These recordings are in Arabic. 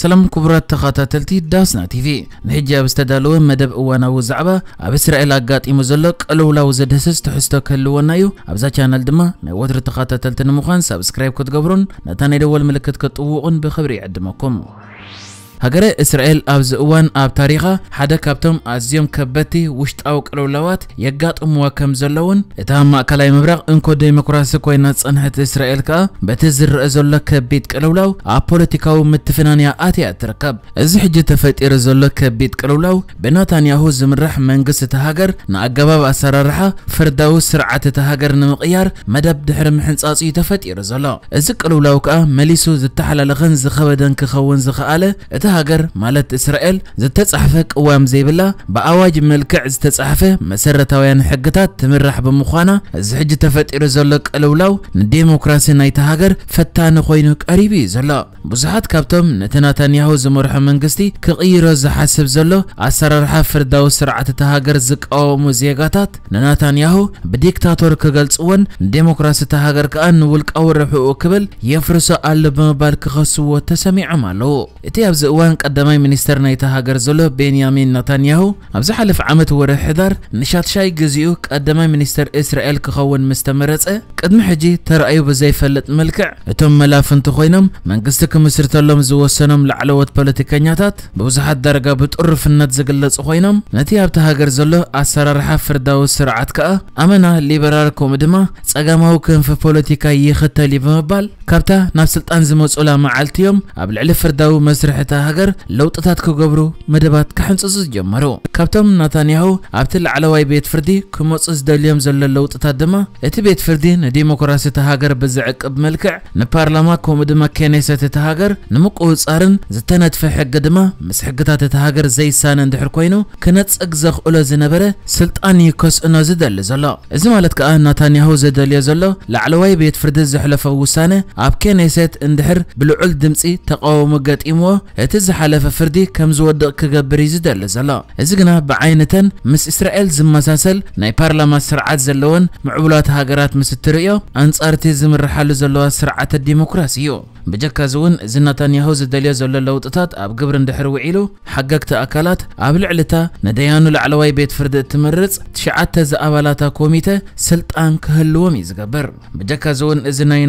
سلام كبرات تخاتاتلتي داسنا تيفي نحجي بستدالو مدب اوانا وزعبا اب اسرائيل اقات يمزلق لولا وزدسس تحستو كلوانايو ابزا شانل دما ناي وتر تخاتاتلتن مخان سبسكرايب كتقبرون نتاني دول ملكت كتطوقون بخبري عدمكم ሃገረ እስራኤል ኣብዚ እዋን ኣብ ታሪኻ ሓደ ካብቶም ኣዝዮም ከበድቲ ውሽጣዊ ቅልውላዋት የጋጥምዋ ከም ዘለውን እታ ማእከላይ ምብራቕ እንኮ ዴሞክራሲ ኮይና ጸንሐት እስራኤል ከዓ በቲ ዝረአ ዘሎ ከቢድ ቅልውላው ኣብ ፖለቲካዊ ምትፍናንያ ኣትያ ትርከብ እዚ ሕጂ ተፈጢሩ ዘሎ ከቢድ ቅልውላው ብናታንያሁ ዝምራሕ መንግስቲ እቲ ሃገር ንኣገባብ ኣሰራርሓ ፍርዳዊ ስርዓት እቲ ሃገር ንምቕያር መደብ ድሕሪ ምሕንጻጽ እዩ ተፈጢሩ ዘሎ እዚ ቅልውላው ከዓ መሊሱ ዝተሓላለኸን ዝኸበደን ክኸውን ዝኽኣለ እቲ هاجر مالت إسرائيل زتصحف قوام زيبلا بأواج ملكع زتصحف مسرتاويان حقتات تمرح بمخانا زحج تفطير زلق لولاو ዲሞክራሲ ናይታ ሃገር ፈታኒ ኮይኑ ቀሪብ እዩ ዘሎ ብዙሓት ካብቶም ነቲ ናታንያሁ ዝመርሖ መንግስቲ ክቕይሮ ዝሓስብ ዘሎ ኣሰራርሓ ፍርዳዊ ስርዓት እቲ ሃገር ዝቃወሙ ዜጋታት ንናታንያሁ ብዲክታቶር ክገልፅዎን ንዲሞክራሲ እቲ ሃገር ከኣ ንውልቃዊ ርሕኡ ክብል የፍርሶ ኣሎ ብምባል ክኸስዎ ተሰሚዖም ኣለዉ እቲ ኣብዚ እዋን ቀዳማይ ሚኒስተር ናይታ ሃገር ዘሎ ቤንያሚን ነታንያሁ ኣብ ዝሓለፈ ዓመት ወረ ሕዳር ንሻትሻይ ግዚኡ ቀዳማይ ሚኒስተር እስራኤል ክኸውን ምስ ተመረፀ ቅድሚ ሕጂ ተረኣዩ ብዘይፈልጥ መልክዕ እቶም መላፍንቲ ኮይኖም መንግስቲ ክምስርተሎም ዝወሰኖም ላዕለወት ፖለቲከኛታት ብብዙሓት ደረጃ ብጥሩፍነት ዝግለጹ ኮይኖም ነቲ ኣብቲ ሃገር ዘሎ ኣሰራርሓ ፍርዳዊ ስርዓት ከኣ ኣመና ሊበራል ከምኡ ድማ ጸጋማዊ ክንፊ ፖለቲካ ይኽተል ይብምባል كابتا نفس التنظيم وصولا مع علتيهم قبل على فرداو مسرحتها هجر لو تتات كجبرو مدبات كحنصص جمرو كابتم نتنياهو قبل على واي بيت فردي كمصص دليهم زل لو تتدما اتي بيت فردي نديمقراطية هجر بزعق بملكع نبارلما كومدما كنيسة تهاجر نمقوص أرن زتنت في حق دما مس مسحقتها تهاجر زي سان اندحر كوينو كنت أجزخ أولا زنبرة سلطان يكوس إنه زدل زلا إذا مالت كأن نتنياهو زدل يزلا لعلواي بيت فردي زحلف وسانة اب كنيست اندحر بلعل دمسي تقاوم قاتيمو اتز حلف فردي كم زود كغبر يزدل زلا ازغنا بعينه مس اسرائيل زمساسل ناي بارلمان سرعات زلون معولات هاجرات مس التريو انصارتي زمرحل زلوا سرعه الديمقراسيو بجكازون زنتان يهوز الدليا زل تطات أب قبر اندحر وعيلو حققت أكالات أب لعلتا نديانو لعلواي بيت فرد التمرز تمرز تشعات زأبالاتا كوميتا سلطان كهلومي زقبر بجكازون زناي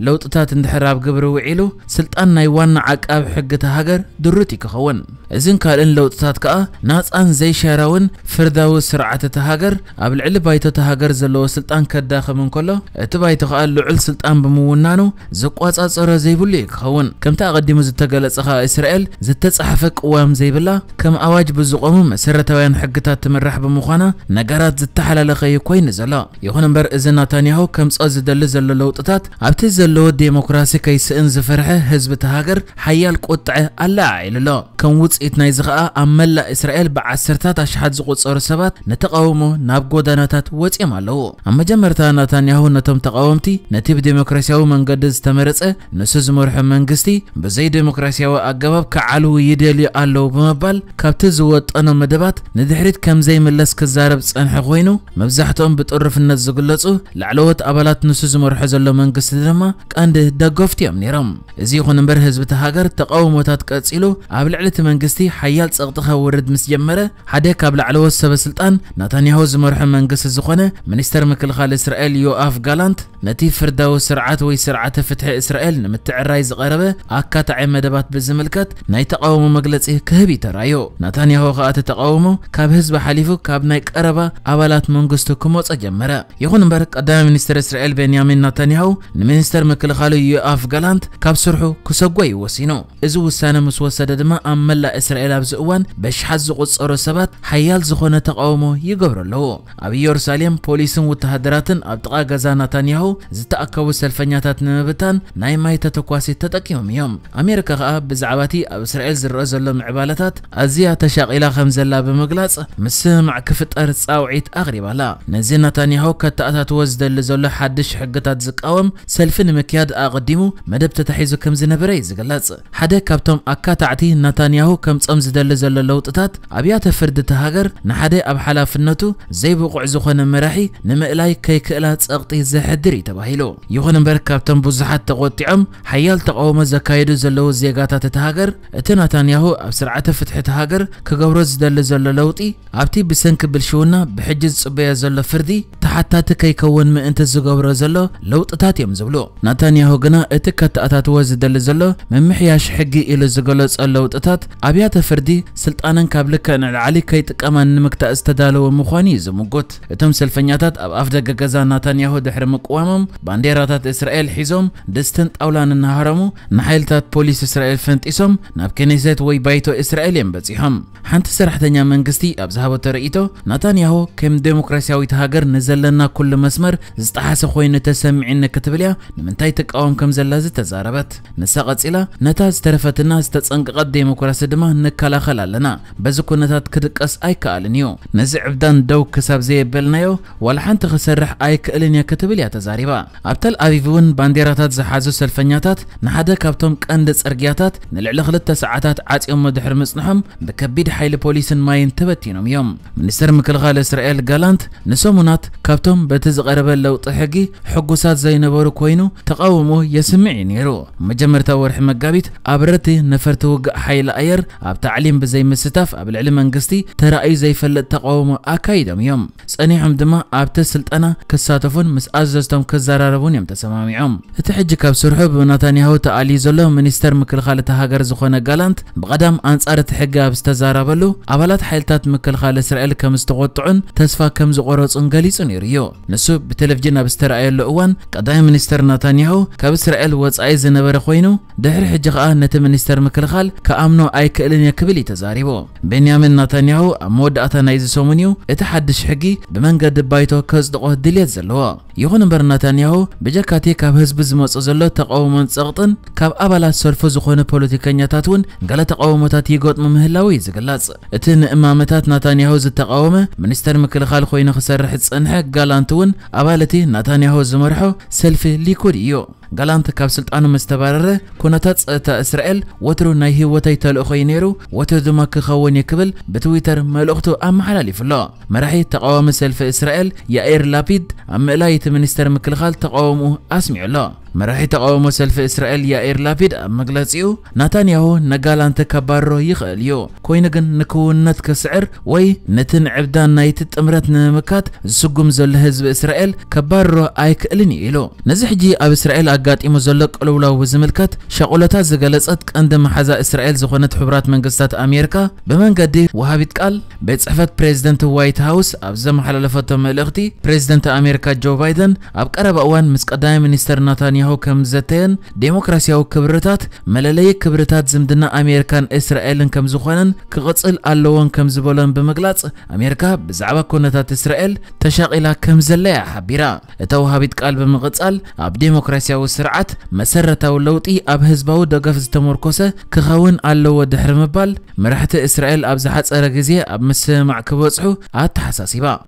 لو تطات اندحر أب قبر وعيلو سلطان نايوان أب حقتا هاجر درتي كخون زن لو تطات كأ ناس أن زي شاراون فرداو سرعة تهاجر أب العل بايتو تهاجر زلو سلطان كداخ من كله تبايتو خال لعل سلطان بمونانو زقوات أصر تأثر زيبل يكون كم تقدم زتقل صخا إسرائيل زت صحفك قوام زيبلا كم أواج بزقهم مسرة وين حقتها تمرح بمخانا نجارات زت حلا لخي كوين زلا يهون بر إذا نتنياهو كم صاز دل زل لوطتات عبت زل لو ديمقراسي كيس إنز فرحة حزب تهاجر حيال قطعة الله إلا كم وطس إتناي زغاء أملا إسرائيل بعسرتات أشحاد زغوط صور سبات نتقاومو ناب قوداناتات وطس إمالو أما جمرتا نتانياهو نتم تقاومتي نتيب ديمقراسياو من قدز تمرتس نسوز مرح من قستي بزي ديمقراسياو أقباب كعالو يديلي ألو بمبال كابتز وط أنا مدبات ندحريت كم زي من لسك الزارب سأنح غوينو مبزحتهم بتقرف الناس زغلتسو لعلوت أبالات نسوز مرح زلو من قستي دلما كأنده داقوفتي أمنيرم إزيخو نمبر هزبتا هاجر تقاومو تات كاتسيلو قبل እቲ መንግስቲ ሓያል ፀቕጢ ከውርድ ምስ ጀመረ ሓደ ካብ ላዕለዎት ሰበስልጣን ናታንያሁ ዝመርሖ መንግስቲ ዝኾነ ሚኒስተር ምክልኻል እስራኤል ዮኣፍ ጋላንት ነቲ ፍርዳዊ ስርዓት ወይ ስርዓተ ፍትሒ እስራኤል ንምትዕራይ ዝቐረበ ኣካታዓይ መደባት ብዝምልከት ናይ ተቃውሞ መግለፂ ክህብ ይተራዮ ናታንያሁ ከዓ እቲ ተቃውሞ ካብ ህዝቢ ሓሊፉ ካብ ናይ ቀረባ ኣባላት መንግስቱ ክመፀ ጀመረ ይኹን እምበር ቀዳማይ ሚኒስትር እስራኤል ቤንያሚን ናታንያሁ ንሚኒስተር ምክልኻሉ ዮኣፍ ጋላንት ካብ ስርሑ ክሰጓ ይወሲኑ እዚ ውሳነ ምስ ወሰደ ድማ ኣብ መላእ እስራኤል ኣብዚ እዋን በሽሓት ዝቑፀሩ ሰባት ሓያል ዝኾነ ተቃውሞ ይገብሩ ኣለዉ ኣብ ኢየሩሳሌም ፖሊስን ወተሃደራትን ኣብ ጥቓ ገዛ ናታንያሁ ዝተኣከቡ ሰልፈኛታት ንምብታን ናይ ማይ ተተኳሲት ተጠቂሞም እዮም ኣሜሪካ ከዓ ብዛዕባ እቲ ኣብ እስራኤል ዝረአ ዘሎ ምዕባለታት ኣዝያ ተሻቂላ ከም ዘላ ብምግላጽ ምስምዕ ክፍጠር ጻውዒት ኣቕሪባ ኣላ ነዚ ናታንያሁ ከተኣታትዎ ዝደሊ ዘሎ ሓድሽ ሕግታት ዝቃወም ሰልፊ ንምክያድ ኣቐዲሙ መደብ ተታሒዙ ከም ዝነበረ እዩ ዝግለጽ ሓደ ካብቶም ኣካታዕቲ ናታን ኔታንያሁ ከምፀም ዝደሊ ዘሎ ለውጥታት ኣብያተ ፍርዲ ተሃገር ንሓደ ኣብ ሓላፍነቱ ዘይብቑዕ ዝኾነ መራሒ ንምእላይ ከይክእላ ፀቕጢ ዘሕድር እዩ ተባሂሉ ይኹን እምበር ካብቶም ብዙሓት ተቆጢዖም ሓያል ተቃውሞ ዘካየዱ ዘለዉ ዜጋታት እቲ ሃገር እቲ ናታንያሁ ኣብ ስርዓተ ፍትሒ እቲ ሃገር ክገብሮ ዝደሊ ዘሎ ለውጢ ኣብቲ ብሰንኪ ብልሽውና ብሕጂ ዝፅበዮ ዘሎ ፍርዲ حتى تكيكون من انت زغبر زلو لو تطات يم زبلو ناتانيا هوغنا اتك تاتات وزدل زلو من محياش حقي الى زغلو صلو تطات ابيات فردي سلطانن كابلك ان علي كي تقما نمكتا استدالو ومخاني زمغوت اتم سلفنياتات اب افدغ غزا ناتانيا هو دحر مقوامم بانديراتات اسرائيل حيزوم دستن طاولان النهارمو نحيلتات بوليس اسرائيل فنتيسوم نابكنيزت وي بايتو اسرائيل يمبصيهم حنت سرحتنيا منغستي ابزهابو تريتو ناتانيا هو كم ديموكراسياوي تهاجر نزل زلنا كل مسمر زتحس خوين تسمع إنك تبليا نمن تاي تقاوم كم زلا زت زاربت نساقت إلى نتاز ترفت الناس تتسنق قد يمك راس دما إنك لا خلال لنا بزك نتاز كدك أس أي كالنيو نزع بدان دو كسب زي بلنيو والحن تخسرح أي كالنيا كتبليا تزاربا أبتل أبيفون بانديرات زحازو سلفنياتات نحدا كابتم كأندس أرجياتات نلعلخلت تسعة تات عاد يوم دحر مصنحم بكبيد حيل بوليس ما ينتبتينهم يوم منستر مكلغال إسرائيل جالانت نسومونات كاب كابتم بتزقرب لو طحقي حقوسات زي نبارو كوينو تقاومه يسمعي نيرو مجمرتا ورح مقابيت أبرتي نفرت وقع حيل أير أب تعليم بزي مستاف أب العلم انقستي اي زي فلت تقاومه أكايدم يوم سأنيحم دما أب تسلت أنا كساتفون مس أززتم كزراربون يوم عم تحج كاب سرحو بنتانياهو تألي زلو منستر مكلخالة هاجر زخونة جالانت بقدام أنصار تحجي أب استزاربلو أبلات حيلتات مكلخالة إسرائيل كمستغطعن تسفا كم انجليس ونيرو نيريو نسو بتلفجنا بسترائيل لؤوان قدائم منستر ناتانيهو كاب اسرائيل واتس ايزي نبرخوينو ድሕሪ ሕጂ ከዓ ነቲ ሚኒስተር ምክልኻል ከኣምኖ ኣይክእልን የክብል እዩ ተዛሪቡ ቤንያሚን ናታንያሁ ኣብ መወዳእታ ናይ ዝሰሙን እዩ እቲ ሓድሽ ሕጊ ብመንገዲ ባይቶ ከጽድቆ ድልት ዘለዎ ይኹን እምበር ናታንያሁ ብጀካቲ ካብ ህዝቢ ዝመጽእ ዘሎ ተቃውሞን ጸቕጥን ካብ ኣባላት ሰልፉ ዝኾኑ ፖለቲከኛታት እውን ገለ ተቃውሞታት ይገጥሙ ምህላው እዩ ዝግለጽ እቲ ንእማመታት ናታንያሁ ዝተቃወመ ሚኒስተር ምክልኻል ኮይኑ ክሰርሕ ዝጸንሐ ጋላንቲ እውን ኣባል እቲ ናታንያሁ ዝመርሖ ሰልፊ ሊኩድ እዩ قالان تكاب سلطانو مستبرر كوناتات تا اسرائيل وترو ناي هوتاي تلو خينيرو وتر دما كخون يكبل بتويتر ملوختو ام حلاليف فلا مراحي تقاوم سلف اسرائيل يا اير لابيد ام لايت منستر مكلخال تقاومو اسمع لا مراحي تقاومو في إسرائيل يا يائر لابيد مغلاسيو ناتانياهو نقالان انت رو يخاليو كوينغن نكون نتك سعر وي نتن عبدان نايتت امرات نمكات زقوم زول هزب إسرائيل كبار آيك إليني إلو نزحجي أب إسرائيل أقات إمو زولك ألولا وزملكات شاقولتا زقالس أتك أندم إسرائيل زخونت حبرات منقستات أميركا بمن قدي وهابيت قال بيت صحفت بريزدنت وايت هاوس أب زمحل لفتو ملغتي بريزدنت أميركا جو بايدن أب قرب أوان مسك منستر ناتانياهو نتنياهو كمزتين ديمقراطية وكبرتات مللي كبرتات زمدنا أمريكان إسرائيل كمزخانن كقتل اللون كمزبولن بمقلات أمريكا بزعبة كونتات إسرائيل تشاقلها كمزلية حبيرة توها بيتقال بمقتل أب ديمقراطية وسرعة مسرة ولوطي أب هزباو دقفز تمركزة كخون اللو دحر مبال مرحت إسرائيل أب زحت أرجزية أب مس مع كبوصحو أتحساسيبا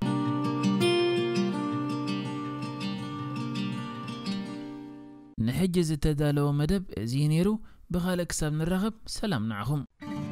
حجز تدالو مدب ازي بخالك سبن الرغب سلام نعخم